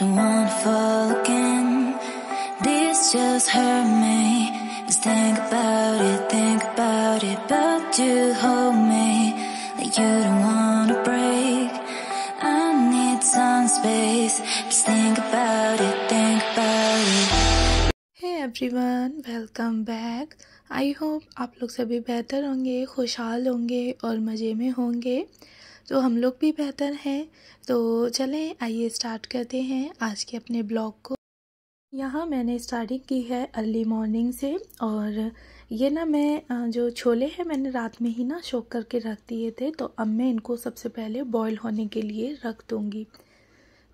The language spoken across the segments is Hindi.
Don't wanna fall again This just hurt me Just think about it, think about it But you hold me Like you don't wanna break I need some space Just think about it, think about it Hey everyone, welcome back I hope आप लोग सभी बेहतर होंगे खुशहाल होंगे और मज़े में होंगे तो हम लोग भी बेहतर हैं तो चलें आइए स्टार्ट करते हैं आज के अपने ब्लॉग को यहाँ मैंने स्टार्टिंग की है अर्ली मॉर्निंग से और ये ना मैं जो छोले हैं मैंने रात में ही ना शोक करके रख दिए थे तो अब मैं इनको सबसे पहले बॉयल होने के लिए रख दूँगी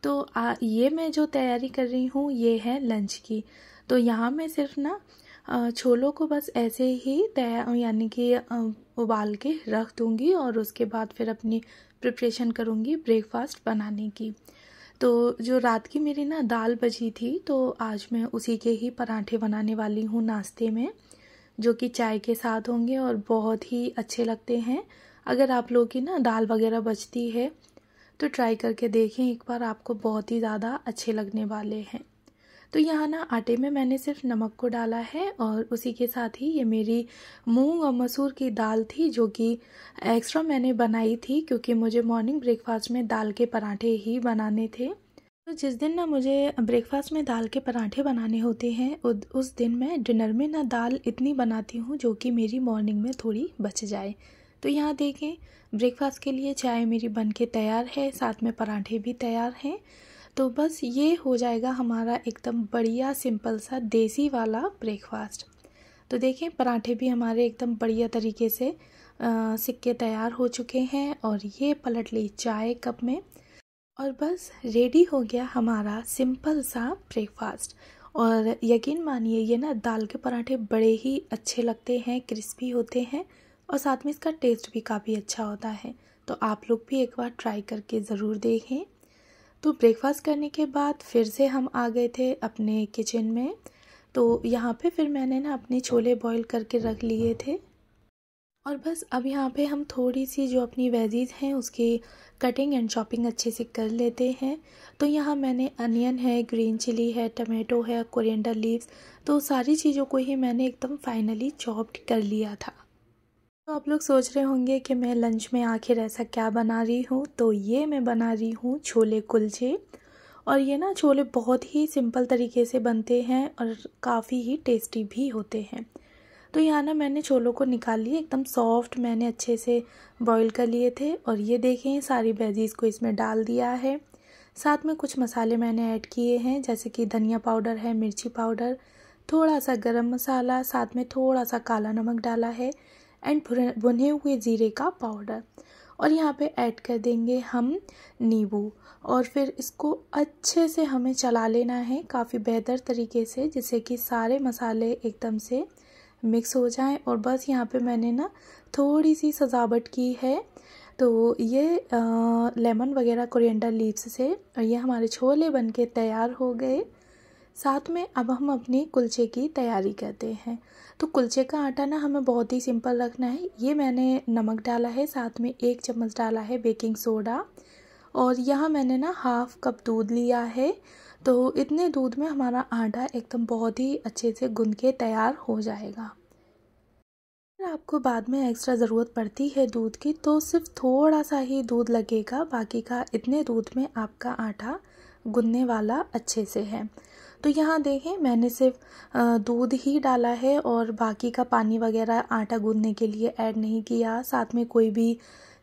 तो आ, ये मैं जो तैयारी कर रही हूँ ये है लंच की तो यहाँ मैं सिर्फ ना छोलों को बस ऐसे ही तैयार यानी कि उबाल के रख दूँगी और उसके बाद फिर अपनी प्रिपरेशन करूँगी ब्रेकफास्ट बनाने की तो जो रात की मेरी ना दाल बची थी तो आज मैं उसी के ही पराठे बनाने वाली हूँ नाश्ते में जो कि चाय के साथ होंगे और बहुत ही अच्छे लगते हैं अगर आप लोगों की ना दाल वगैरह बचती है तो ट्राई करके देखें एक बार आपको बहुत ही ज़्यादा अच्छे लगने वाले हैं तो यहाँ ना आटे में मैंने सिर्फ नमक को डाला है और उसी के साथ ही ये मेरी मूंग और मसूर की दाल थी जो कि एक्स्ट्रा मैंने बनाई थी क्योंकि मुझे मॉर्निंग ब्रेकफास्ट में दाल के पराठे ही बनाने थे तो जिस दिन ना मुझे ब्रेकफास्ट में दाल के पराठे बनाने होते हैं उस दिन मैं डिनर में ना दाल इतनी बनाती हूँ जो कि मेरी मॉर्निंग में थोड़ी बच जाए तो यहाँ देखें ब्रेकफास्ट के लिए चाय मेरी बन के तैयार है साथ में पराठे भी तैयार हैं तो बस ये हो जाएगा हमारा एकदम बढ़िया सिंपल सा देसी वाला ब्रेकफास्ट तो देखें पराठे भी हमारे एकदम बढ़िया तरीके से आ, सिक्के तैयार हो चुके हैं और ये पलट ली चाय कप में और बस रेडी हो गया हमारा सिंपल सा ब्रेकफास्ट और यकीन मानिए ये ना दाल के पराठे बड़े ही अच्छे लगते हैं क्रिस्पी होते हैं और साथ में इसका टेस्ट भी काफ़ी अच्छा होता है तो आप लोग भी एक बार ट्राई करके ज़रूर देखें तो ब्रेकफास्ट करने के बाद फिर से हम आ गए थे अपने किचन में तो यहाँ पे फिर मैंने ना अपने छोले बॉईल करके रख लिए थे और बस अब यहाँ पे हम थोड़ी सी जो अपनी वेजीज हैं उसकी कटिंग एंड शॉपिंग अच्छे से कर लेते हैं तो यहाँ मैंने अनियन है ग्रीन चिली है टमेटो है कोरिएंडर लीव्स तो सारी चीज़ों को ही मैंने एकदम फाइनली चॉप्ड कर लिया था तो आप लोग सोच रहे होंगे कि मैं लंच में आखिर ऐसा क्या बना रही हूँ तो ये मैं बना रही हूँ छोले कुलचे और ये ना छोले बहुत ही सिंपल तरीके से बनते हैं और काफ़ी ही टेस्टी भी होते हैं तो यहाँ ना मैंने छोलों को निकाल लिए एकदम सॉफ्ट मैंने अच्छे से बॉईल कर लिए थे और ये देखें सारी बेजीज़ को इसमें डाल दिया है साथ में कुछ मसाले मैंने ऐड किए हैं जैसे कि धनिया पाउडर है मिर्ची पाउडर थोड़ा सा गरम मसाला साथ में थोड़ा सा काला नमक डाला है एंड भुने हुए जीरे का पाउडर और यहाँ पे ऐड कर देंगे हम नींबू और फिर इसको अच्छे से हमें चला लेना है काफ़ी बेहतर तरीके से जिससे कि सारे मसाले एकदम से मिक्स हो जाएं और बस यहाँ पे मैंने ना थोड़ी सी सजावट की है तो ये आ, लेमन वगैरह कोरिएंडर लीव्स से और ये हमारे छोले बनके तैयार हो गए साथ में अब हम अपने कुलचे की तैयारी करते हैं तो कुलचे का आटा ना हमें बहुत ही सिंपल रखना है ये मैंने नमक डाला है साथ में एक चम्मच डाला है बेकिंग सोडा और यहाँ मैंने ना हाफ़ कप दूध लिया है तो इतने दूध में हमारा आटा एकदम बहुत ही अच्छे से गुन के तैयार हो जाएगा आपको बाद में एक्स्ट्रा ज़रूरत पड़ती है दूध की तो सिर्फ थोड़ा सा ही दूध लगेगा बाकी का इतने दूध में आपका आटा गुनने वाला अच्छे से है तो यहाँ देखें मैंने सिर्फ दूध ही डाला है और बाकी का पानी वगैरह आटा गूंदने के लिए ऐड नहीं किया साथ में कोई भी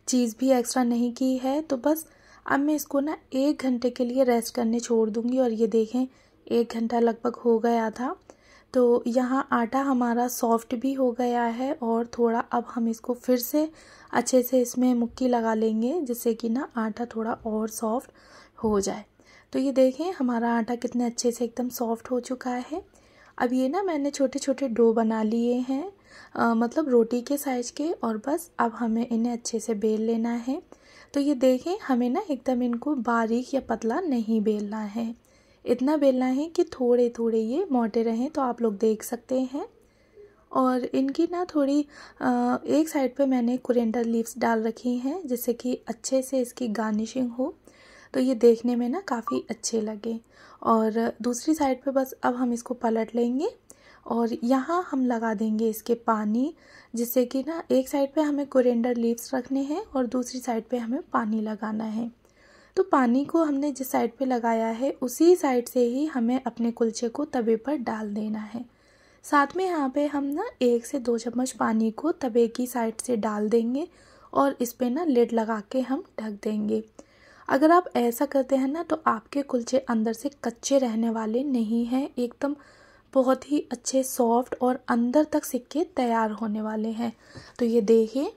चीज़ भी एक्स्ट्रा नहीं की है तो बस अब मैं इसको ना एक घंटे के लिए रेस्ट करने छोड़ दूँगी और ये देखें एक घंटा लगभग हो गया था तो यहाँ आटा हमारा सॉफ्ट भी हो गया है और थोड़ा अब हम इसको फिर से अच्छे से इसमें मुक्की लगा लेंगे जिससे कि ना आटा थोड़ा और सॉफ्ट हो जाए तो ये देखें हमारा आटा कितने अच्छे से एकदम सॉफ्ट हो चुका है अब ये ना मैंने छोटे छोटे डो बना लिए हैं मतलब रोटी के साइज़ के और बस अब हमें इन्हें अच्छे से बेल लेना है तो ये देखें हमें ना एकदम इनको बारीक या पतला नहीं बेलना है इतना बेलना है कि थोड़े थोड़े ये मोटे रहें तो आप लोग देख सकते हैं और इनकी ना थोड़ी आ, एक साइड पे मैंने कुरेंडर लीव्स डाल रखी हैं जिससे कि अच्छे से इसकी गार्निशिंग हो तो ये देखने में ना काफ़ी अच्छे लगे और दूसरी साइड पे बस अब हम इसको पलट लेंगे और यहाँ हम लगा देंगे इसके पानी जिससे कि ना एक साइड पे हमें कोरेंडर लीव्स रखने हैं और दूसरी साइड पे हमें पानी लगाना है तो पानी को हमने जिस साइड पे लगाया है उसी साइड से ही हमें अपने कुलचे को तवे पर डाल देना है साथ में यहाँ पे हम ना एक से दो चम्मच पानी को तवे की साइड से डाल देंगे और इस पर ना लेड लगा के हम ढक देंगे अगर आप ऐसा करते हैं ना तो आपके कुलचे अंदर से कच्चे रहने वाले नहीं हैं एकदम बहुत ही अच्छे सॉफ्ट और अंदर तक सिक्के तैयार होने वाले हैं तो ये देखिए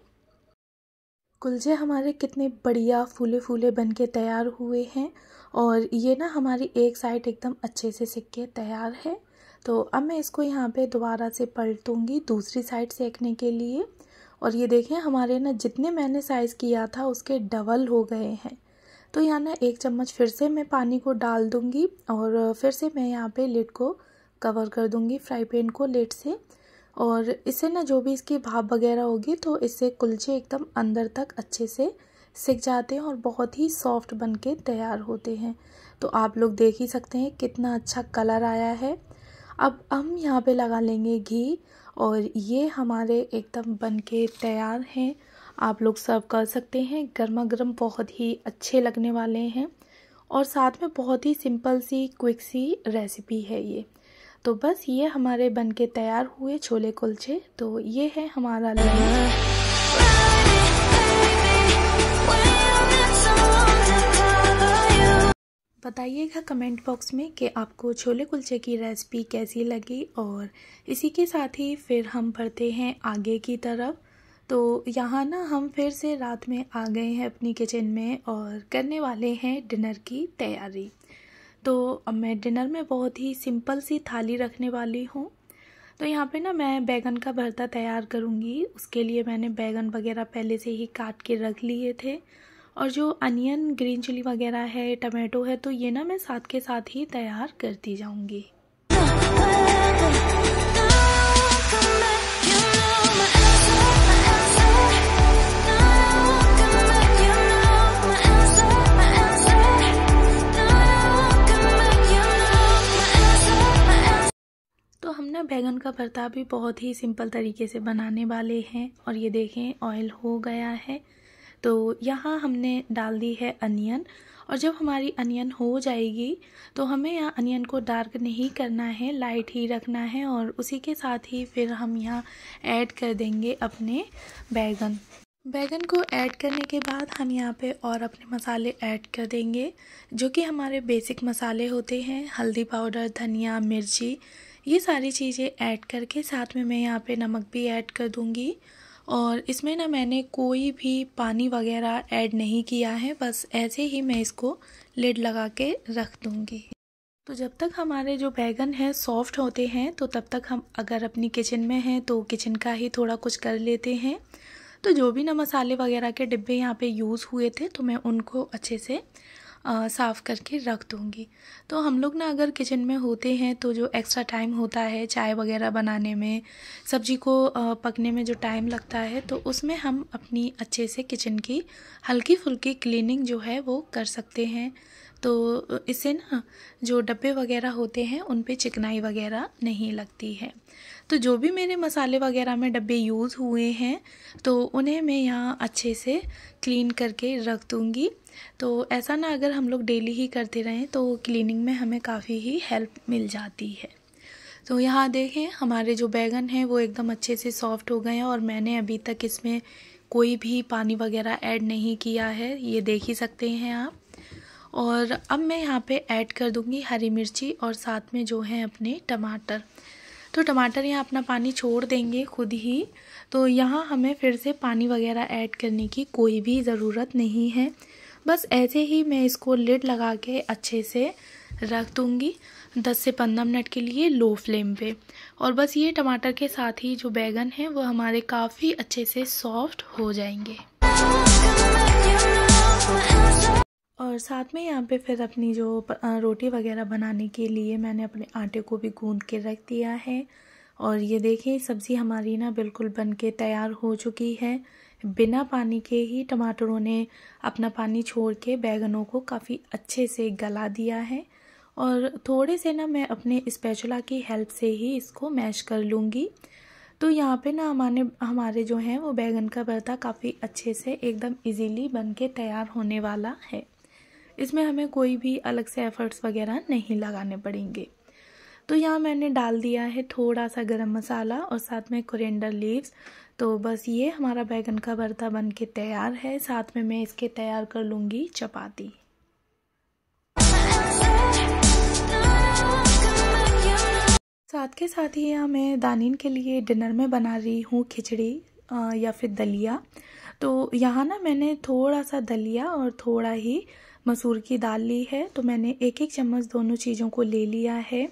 कुलचे हमारे कितने बढ़िया फूले फूले बन के तैयार हुए हैं और ये ना हमारी एक साइड एकदम अच्छे से सिक्के तैयार है तो अब मैं इसको यहाँ पे दोबारा से पलटूँगी दूसरी साइड सेकने के लिए और ये देखें हमारे ना जितने मैंने साइज़ किया था उसके डबल हो गए हैं तो यहाँ ना एक चम्मच फिर से मैं पानी को डाल दूँगी और फिर से मैं यहाँ पे लेट को कवर कर दूँगी फ्राई पैन को लेट से और इससे ना जो भी इसकी भाप वगैरह होगी तो इससे कुलचे एकदम अंदर तक अच्छे से सिक जाते हैं और बहुत ही सॉफ्ट बन के तैयार होते हैं तो आप लोग देख ही सकते हैं कितना अच्छा कलर आया है अब हम यहाँ पे लगा लेंगे घी और ये हमारे एकदम बन के तैयार हैं आप लोग सर्व कर सकते हैं गर्मा गर्म बहुत ही अच्छे लगने वाले हैं और साथ में बहुत ही सिंपल सी क्विक सी रेसिपी है ये तो बस ये हमारे बन के तैयार हुए छोले कुलचे तो ये है हमारा लंच बताइएगा कमेंट बॉक्स में कि आपको छोले कुलचे की रेसिपी कैसी लगी और इसी के साथ ही फिर हम बढ़ते हैं आगे की तरफ तो यहाँ ना हम फिर से रात में आ गए हैं अपनी किचन में और करने वाले हैं डिनर की तैयारी तो अब मैं डिनर में बहुत ही सिंपल सी थाली रखने वाली हूँ तो यहाँ पे ना मैं बैगन का भरता तैयार करूँगी उसके लिए मैंने बैगन वगैरह पहले से ही काट के रख लिए थे और जो अनियन ग्रीन चिली वगैरह है टमाटो है तो ये ना मैं साथ के साथ ही तैयार करती जाऊँगी बैगन का भरता भी बहुत ही सिंपल तरीके से बनाने वाले हैं और ये देखें ऑयल हो गया है तो यहाँ हमने डाल दी है अनियन और जब हमारी अनियन हो जाएगी तो हमें यहाँ अनियन को डार्क नहीं करना है लाइट ही रखना है और उसी के साथ ही फिर हम यहाँ ऐड कर देंगे अपने बैगन बैगन को ऐड करने के बाद हम यहाँ पे और अपने मसाले ऐड कर देंगे जो कि हमारे बेसिक मसाले होते हैं हल्दी पाउडर धनिया मिर्ची ये सारी चीज़ें ऐड करके साथ में मैं यहाँ पे नमक भी ऐड कर दूँगी और इसमें ना मैंने कोई भी पानी वगैरह ऐड नहीं किया है बस ऐसे ही मैं इसको लिड लगा के रख दूँगी तो जब तक हमारे जो बैगन हैं सॉफ्ट होते हैं तो तब तक हम अगर अपनी किचन में हैं तो किचन का ही थोड़ा कुछ कर लेते हैं तो जो भी ना मसाले वगैरह के डिब्बे यहाँ पे यूज़ हुए थे तो मैं उनको अच्छे से साफ़ करके रख दूँगी तो हम लोग ना अगर किचन में होते हैं तो जो एक्स्ट्रा टाइम होता है चाय वगैरह बनाने में सब्जी को पकने में जो टाइम लगता है तो उसमें हम अपनी अच्छे से किचन की हल्की फुल्की क्लीनिंग जो है वो कर सकते हैं तो इससे ना जो डब्बे वगैरह होते हैं उन पे चिकनाई वगैरह नहीं लगती है तो जो भी मेरे मसाले वगैरह में डब्बे यूज़ हुए हैं तो उन्हें मैं यहाँ अच्छे से क्लीन करके रख दूँगी तो ऐसा ना अगर हम लोग डेली ही करते रहें तो क्लीनिंग में हमें काफ़ी ही हेल्प मिल जाती है तो यहाँ देखें हमारे जो बैगन हैं वो एकदम अच्छे से सॉफ्ट हो गए हैं और मैंने अभी तक इसमें कोई भी पानी वगैरह ऐड नहीं किया है ये देख ही सकते हैं आप और अब मैं यहाँ पे ऐड कर दूँगी हरी मिर्ची और साथ में जो है अपने टमाटर तो टमाटर यहाँ अपना पानी छोड़ देंगे खुद ही तो यहाँ हमें फिर से पानी वगैरह ऐड करने की कोई भी ज़रूरत नहीं है बस ऐसे ही मैं इसको लिड लगा के अच्छे से रख दूँगी दस से पंद्रह मिनट के लिए लो फ्लेम पे और बस ये टमाटर के साथ ही जो बैगन है वो हमारे काफ़ी अच्छे से सॉफ्ट हो जाएंगे और साथ में यहाँ पे फिर अपनी जो रोटी वगैरह बनाने के लिए मैंने अपने आटे को भी गूंद के रख दिया है और ये देखें सब्ज़ी हमारी ना बिल्कुल बन के तैयार हो चुकी है बिना पानी के ही टमाटरों ने अपना पानी छोड़ के बैगनों को काफ़ी अच्छे से गला दिया है और थोड़े से ना मैं अपने स्पैचुला की हेल्प से ही इसको मैश कर लूँगी तो यहाँ पे ना हमारे हमारे जो हैं वो बैगन का भरता काफ़ी अच्छे से एकदम इजीली बन के तैयार होने वाला है इसमें हमें कोई भी अलग से एफर्ट्स वगैरह नहीं लगाने पड़ेंगे तो यहाँ मैंने डाल दिया है थोड़ा सा गरम मसाला और साथ में कोरिएंडर लीव्स तो बस ये हमारा बैगन का भरता बन के तैयार है साथ में मैं इसके तैयार कर लूँगी चपाती साथ के साथ ही यहाँ मैं दानिन के लिए डिनर में बना रही हूँ खिचड़ी या फिर दलिया तो यहाँ ना मैंने थोड़ा सा दलिया और थोड़ा ही मसूर की दाल ली है तो मैंने एक एक चम्मच दोनों चीज़ों को ले लिया है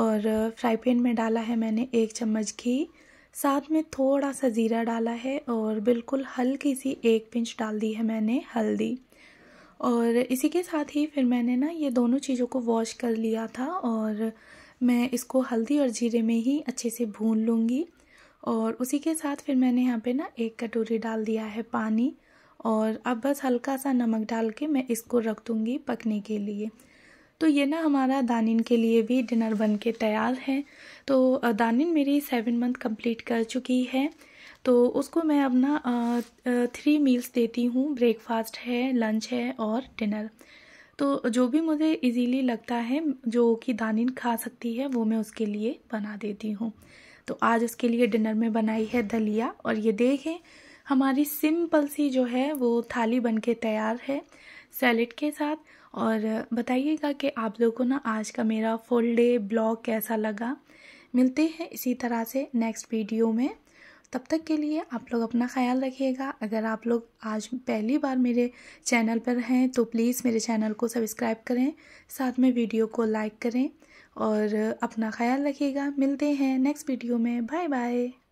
और फ्राई पैन में डाला है मैंने एक चम्मच घी साथ में थोड़ा सा ज़ीरा डाला है और बिल्कुल हल्की सी एक पिंच डाल दी है मैंने हल्दी और इसी के साथ ही फिर मैंने ना ये दोनों चीज़ों को वॉश कर लिया था और मैं इसको हल्दी और जीरे में ही अच्छे से भून लूँगी और उसी के साथ फिर मैंने यहाँ पे ना एक कटोरी डाल दिया है पानी और अब बस हल्का सा नमक डाल के मैं इसको रख दूँगी पकने के लिए तो ये ना हमारा दानिन के लिए भी डिनर बन के तैयार है तो दानिन मेरी सेवन मंथ कंप्लीट कर चुकी है तो उसको मैं अब ना थ्री मील्स देती हूँ ब्रेकफास्ट है लंच है और डिनर तो जो भी मुझे इजीली लगता है जो कि दानिन खा सकती है वो मैं उसके लिए बना देती हूँ तो आज उसके लिए डिनर में बनाई है दलिया और ये देखें हमारी सिंपल सी जो है वो थाली बन के तैयार है सैलेड के साथ और बताइएगा कि आप लोगों ना आज का मेरा फुल डे ब्लॉग कैसा लगा मिलते हैं इसी तरह से नेक्स्ट वीडियो में तब तक के लिए आप लोग अपना ख्याल रखिएगा अगर आप लोग आज पहली बार मेरे चैनल पर हैं तो प्लीज़ मेरे चैनल को सब्सक्राइब करें साथ में वीडियो को लाइक करें और अपना ख्याल रखिएगा मिलते हैं नेक्स्ट वीडियो में बाय बाय